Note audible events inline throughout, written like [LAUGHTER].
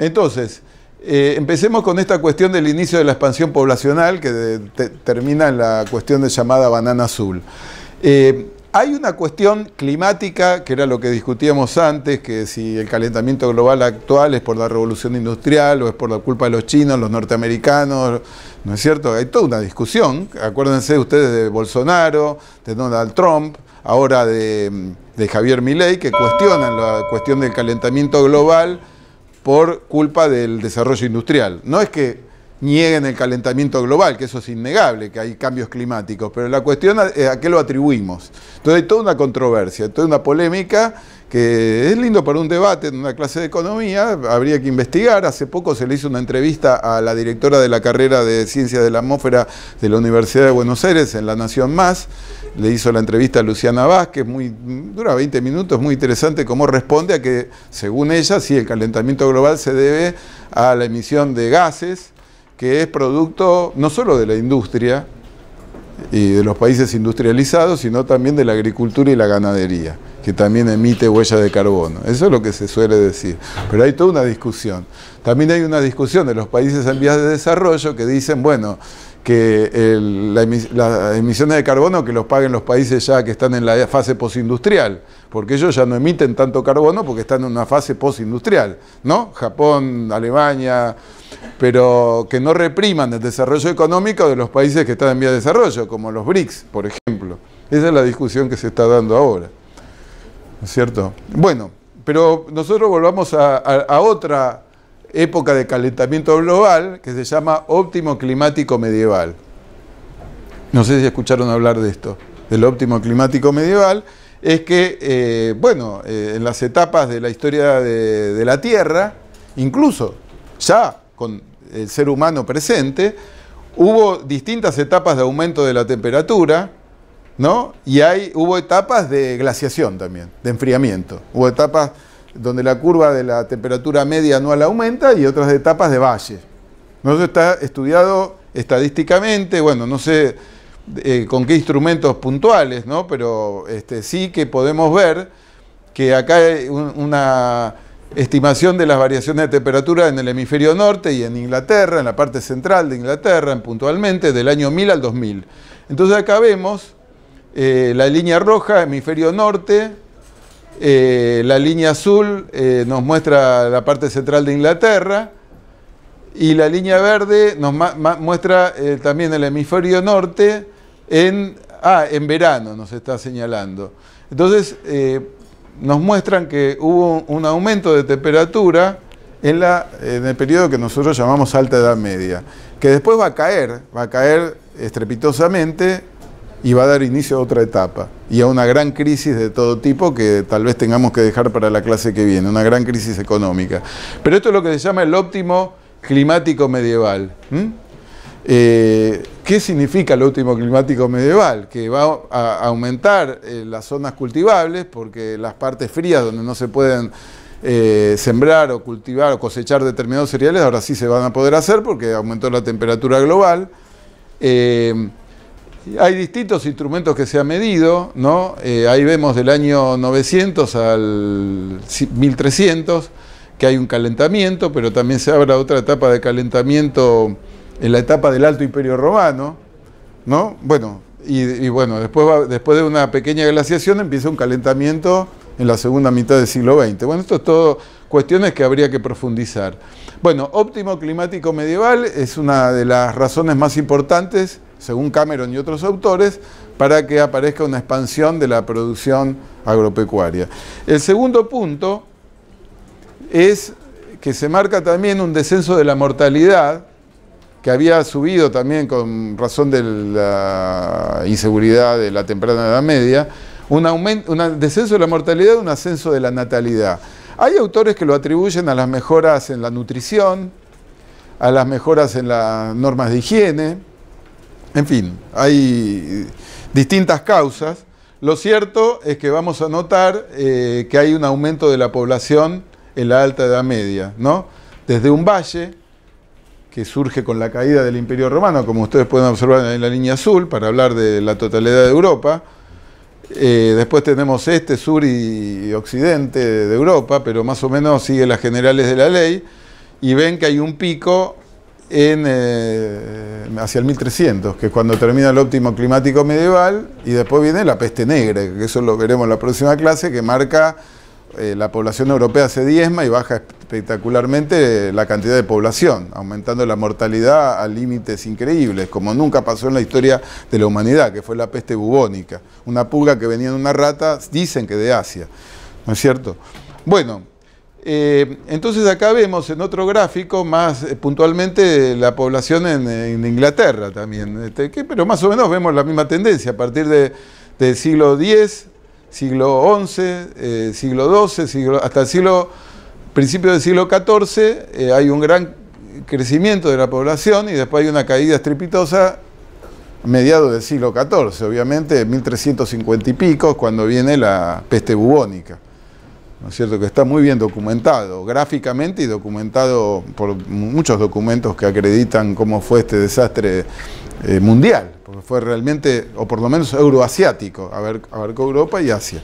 Entonces, eh, empecemos con esta cuestión del inicio de la expansión poblacional que termina en la cuestión de llamada banana azul. Eh, hay una cuestión climática, que era lo que discutíamos antes, que si el calentamiento global actual es por la revolución industrial o es por la culpa de los chinos, los norteamericanos, ¿no es cierto? Hay toda una discusión, acuérdense ustedes de Bolsonaro, de Donald Trump, ahora de, de Javier Milei, que cuestionan la cuestión del calentamiento global por culpa del desarrollo industrial. No es que nieguen el calentamiento global, que eso es innegable, que hay cambios climáticos, pero la cuestión es eh, a qué lo atribuimos. Entonces hay toda una controversia, toda una polémica que es lindo para un debate en una clase de economía, habría que investigar. Hace poco se le hizo una entrevista a la directora de la carrera de Ciencias de la Atmósfera de la Universidad de Buenos Aires, en La Nación Más, le hizo la entrevista a Luciana Vázquez, muy, dura 20 minutos, muy interesante cómo responde a que, según ella, sí, el calentamiento global se debe a la emisión de gases, que es producto no solo de la industria y de los países industrializados, sino también de la agricultura y la ganadería, que también emite huella de carbono. Eso es lo que se suele decir. Pero hay toda una discusión. También hay una discusión de los países en vías de desarrollo que dicen, bueno, que las emisiones de carbono que los paguen los países ya que están en la fase posindustrial, porque ellos ya no emiten tanto carbono porque están en una fase posindustrial, ¿no? Japón, Alemania, pero que no repriman el desarrollo económico de los países que están en vía de desarrollo, como los BRICS, por ejemplo. Esa es la discusión que se está dando ahora. ¿No es cierto? Bueno, pero nosotros volvamos a, otra época de calentamiento global que se llama óptimo climático medieval. No sé si escucharon hablar de esto, del óptimo climático medieval, es que, eh, bueno, eh, en las etapas de la historia de la Tierra, incluso ya con el ser humano presente, hubo distintas etapas de aumento de la temperatura, ¿no? Y hay, hubo etapas de glaciación también, de enfriamiento. Hubo etapas donde la curva de la temperatura media anual aumenta y otras etapas de valle. Eso está estudiado estadísticamente, bueno, no sé eh, con qué instrumentos puntuales, ¿no? Pero este, sí que podemos ver que acá hay una estimación de las variaciones de temperatura en el hemisferio norte y en Inglaterra, en la parte central de Inglaterra, puntualmente, del año 1000 al 2000. Entonces acá vemos eh, la línea roja, hemisferio norte, eh, la línea azul eh, nos muestra la parte central de Inglaterra y la línea verde nos muestra también el hemisferio norte en, ah, en verano, nos está señalando. Entonces, nos muestran que hubo un aumento de temperatura en, la, en el periodo que nosotros llamamos alta edad media, que después va a caer, va a caer estrepitosamente y va a dar inicio a otra etapa y a una gran crisis de todo tipo que tal vez tengamos que dejar para la clase que viene, una gran crisis económica. Pero esto es lo que se llama el óptimo climático medieval. ¿Qué significa lo último climático medieval? Que va a aumentar eh, las zonas cultivables porque las partes frías donde no se pueden eh, sembrar o cultivar o cosechar determinados cereales ahora sí se van a poder hacer porque aumentó la temperatura global. Eh, hay distintos instrumentos que se han medido, ¿no? ahí vemos del año 900 al 1300 que hay un calentamiento, pero también se abre otra etapa de calentamiento en la etapa del Alto Imperio Romano, ¿no? Bueno, y, bueno, después, después de una pequeña glaciación empieza un calentamiento en la segunda mitad del siglo XX. Bueno, esto es todo cuestiones que habría que profundizar. Bueno, óptimo climático medieval es una de las razones más importantes, según Cameron y otros autores, para que aparezca una expansión de la producción agropecuaria. El segundo punto es que se marca también un descenso de la mortalidad que había subido también con razón de la inseguridad de la temprana edad media, un, un descenso de la mortalidad, un ascenso de la natalidad. Hay autores que lo atribuyen a las mejoras en la nutrición, a las mejoras en las normas de higiene, en fin, hay distintas causas. Lo cierto es que vamos a notar eh, que hay un aumento de la población en la alta edad media, ¿no? Desde un valle que surge con la caída del Imperio Romano, como ustedes pueden observar en la línea azul, para hablar de la totalidad de Europa. Eh, después tenemos este, sur y occidente de Europa, pero más o menos sigue las generales de la ley, y ven que hay un pico en, eh, hacia el 1300, que es cuando termina el óptimo climático medieval, y después viene la peste negra, que eso lo veremos en la próxima clase, que marca eh, la población europea se diezma y baja espectacularmente la cantidad de población, aumentando la mortalidad a límites increíbles, como nunca pasó en la historia de la humanidad, que fue la peste bubónica, una pulga que venía en una rata, dicen que de Asia, ¿no es cierto? Bueno, eh, entonces acá vemos en otro gráfico más eh, puntualmente la población en, Inglaterra también, este, pero más o menos vemos la misma tendencia a partir del siglo X siglo XI, eh, siglo XII, siglo, hasta el siglo, principio del siglo XIV, eh, hay un gran crecimiento de la población y después hay una caída estrepitosa a mediados del siglo XIV, obviamente, en 1350 y pico, cuando viene la peste bubónica. ¿No es cierto? Que está muy bien documentado, gráficamente y documentado por muchos documentos que acreditan cómo fue este desastre eh, mundial fue realmente, o por lo menos euroasiático, abarcó Europa y Asia.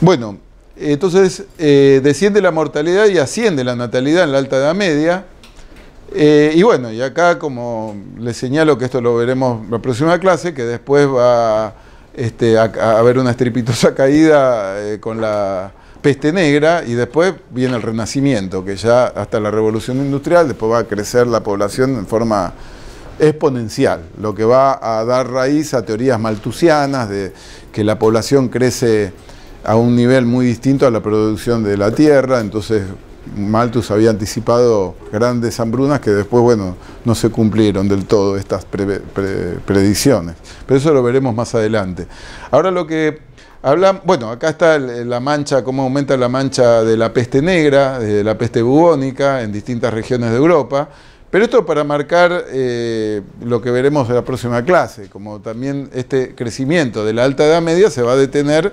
Bueno, entonces eh, desciende la mortalidad y asciende la natalidad en la Alta Edad Media. Eh, y bueno, y acá como les señalo que esto lo veremos en la próxima clase, que después va este, a, haber una estrepitosa [LAUGHS] caída eh, con la peste negra y después viene el renacimiento, que ya hasta la revolución industrial, después va a crecer la población en forma exponencial, lo que va a dar raíz a teorías maltusianas de que la población crece a un nivel muy distinto a la producción de la tierra, entonces Malthus había anticipado grandes hambrunas que después, bueno, no se cumplieron del todo estas predicciones. Pero eso lo veremos más adelante. Ahora lo que hablamos... bueno, acá está la mancha, cómo aumenta la mancha de la peste negra, de la peste bubónica en distintas regiones de Europa. Pero esto para marcar eh, lo que veremos en la próxima clase, como también este crecimiento de la alta edad media se va a detener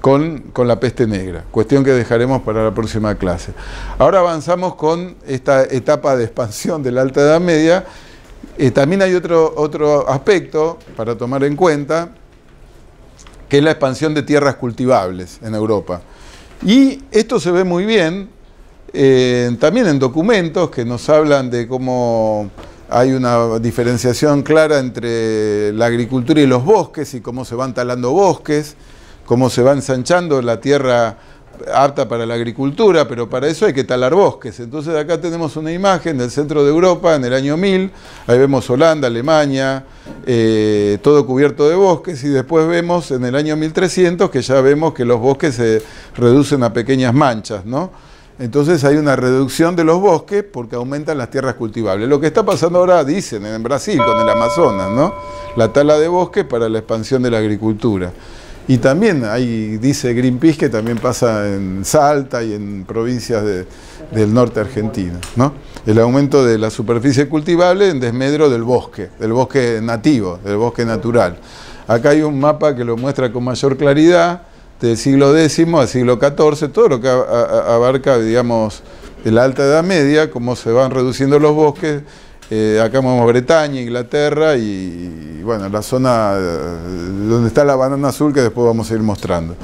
con, la peste negra, cuestión que dejaremos para la próxima clase. Ahora avanzamos con esta etapa de expansión de la alta edad media. Eh, también hay otro, otro aspecto para tomar en cuenta, que es la expansión de tierras cultivables en Europa. Y esto se ve muy bien también en documentos que nos hablan de cómo hay una diferenciación clara entre la agricultura y los bosques y cómo se van talando bosques, cómo se va ensanchando la tierra apta para la agricultura, pero para eso hay que talar bosques. Entonces acá tenemos una imagen del centro de Europa en el año 1000, ahí vemos Holanda, Alemania, eh, todo cubierto de bosques, y después vemos en el año 1300 que ya vemos que los bosques se reducen a pequeñas manchas, entonces hay una reducción de los bosques porque aumentan las tierras cultivables. Lo que está pasando ahora, dicen, en Brasil, con el Amazonas, ¿no? La tala de bosques para la expansión de la agricultura. Y también hay, dice Greenpeace, que también pasa en Salta y en provincias del norte argentino, ¿no? El aumento de la superficie cultivable en desmedro del bosque, del bosque nativo, del bosque natural. Acá hay un mapa que lo muestra con mayor claridad del este, siglo X al siglo XIV, todo lo que abarca, digamos, la Alta Edad Media, cómo se van reduciendo los bosques. Eh, acá vemos Bretaña, Inglaterra y, bueno, la zona eh, donde está la banana azul que después vamos a ir mostrando.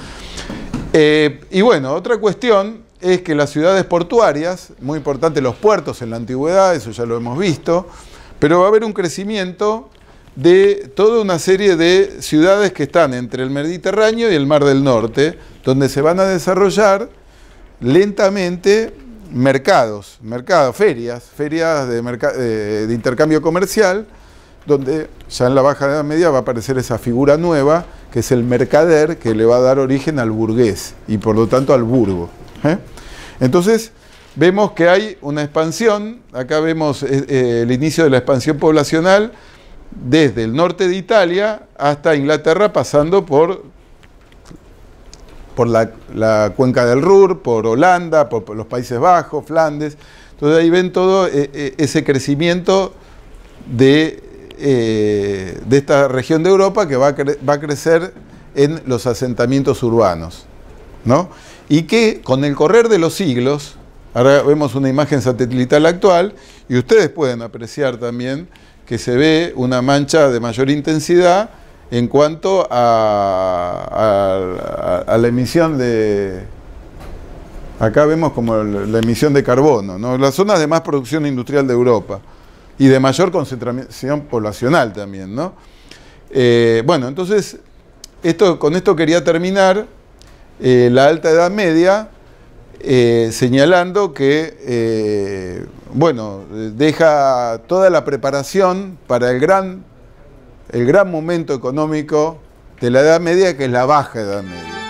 Eh, y bueno, otra cuestión es que las ciudades portuarias, muy importante los puertos en la antigüedad, eso ya lo hemos visto, pero va a haber un crecimiento de toda una serie de ciudades que están entre el Mediterráneo y el Mar del Norte, donde se van a desarrollar lentamente mercados, mercados, ferias, ferias eh, de, intercambio comercial, donde ya en la Baja Edad Media va a aparecer esa figura nueva, que es el mercader, que le va a dar origen al burgués y por lo tanto al burgo. ¿eh? Entonces, vemos que hay una expansión, acá vemos eh, el inicio de la expansión poblacional, desde el norte de Italia hasta Inglaterra, pasando por, por la, cuenca del Ruhr, por Holanda, por, los Países Bajos, Flandes. Entonces ahí ven todo eh, eh, ese crecimiento eh, de, esta región de Europa que va a, crecer en los asentamientos urbanos. Y que con el correr de los siglos, ahora vemos una imagen satelital actual, y ustedes pueden apreciar también que se ve una mancha de mayor intensidad en cuanto a, la emisión de... Acá vemos como la emisión de carbono, ¿no? las zonas de más producción industrial de Europa y de mayor concentración poblacional también. ¿no? Eh, bueno, entonces, esto, con esto quería terminar. Eh, la alta edad media eh, señalando que, eh, bueno, deja toda la preparación para el gran, el gran momento económico de la Edad Media, que es la Baja Edad Media.